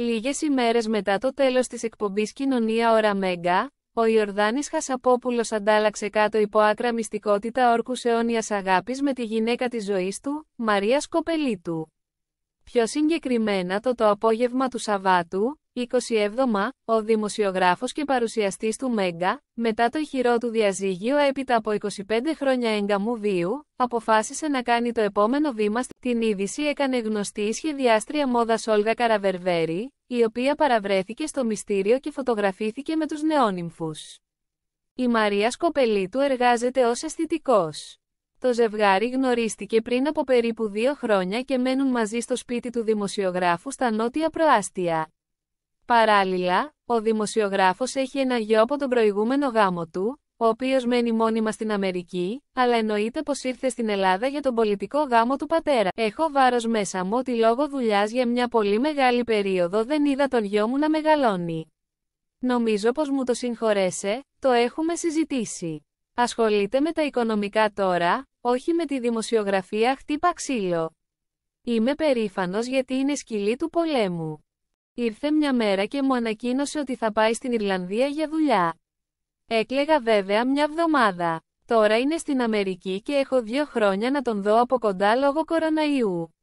Λίγες ημέρες μετά το τέλος της εκπομπής Κοινωνία Ωρα Μέγκα, ο Ιορδάνης Χασαπόπουλος αντάλλαξε κάτω υπό άκρα μυστικότητα όρκους αιώνιας αγάπης με τη γυναίκα της ζωής του, Μαρία Σκοπελίτου. Πιο συγκεκριμένα το το απόγευμα του Σαββάτου, 27, ο δημοσιογράφος και παρουσιαστής του Μέγκα, μετά το χειρό του διαζύγιο έπειτα από 25 χρόνια εγκαμού βίου, αποφάσισε να κάνει το επόμενο βήμα στην είδηση έκανε γνωστή η σχεδιάστρια μόδας Όλγα Καραβερβέρη, η οποία παραβρέθηκε στο μυστήριο και φωτογραφήθηκε με τους νεόνυμφους. Η Μαρία Σκοπελίτου εργάζεται ως αισθητικός. Το ζευγάρι γνωρίστηκε πριν από περίπου δύο χρόνια και μένουν μαζί στο σπίτι του δημοσιογράφου στα νότια προάστια. Παράλληλα, ο δημοσιογράφος έχει ένα γιο από τον προηγούμενο γάμο του, ο οποίος μένει μόνιμα στην Αμερική, αλλά εννοείται πως ήρθε στην Ελλάδα για τον πολιτικό γάμο του πατέρα. Έχω βάρος μέσα μου ότι λόγω δουλειάς για μια πολύ μεγάλη περίοδο δεν είδα τον γιο μου να μεγαλώνει. Νομίζω πως μου το συγχωρέσε, το έχουμε συζητήσει. Ασχολείται με τα οικονομικά τώρα, όχι με τη δημοσιογραφία χτύπα ξύλο. Είμαι περήφανος γιατί είναι σκυλή του πολέμου. Ήρθε μια μέρα και μου ανακοίνωσε ότι θα πάει στην Ιρλανδία για δουλειά. Έκλεγα βέβαια μια βδομάδα. Τώρα είναι στην Αμερική και έχω δύο χρόνια να τον δω από κοντά λόγω κοροναϊού.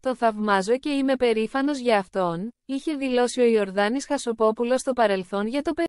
Το θαυμάζω και είμαι περήφανος για αυτόν, είχε δηλώσει ο Ιορδάνης Χασοπόπουλος στο παρελθόν για το παιδί.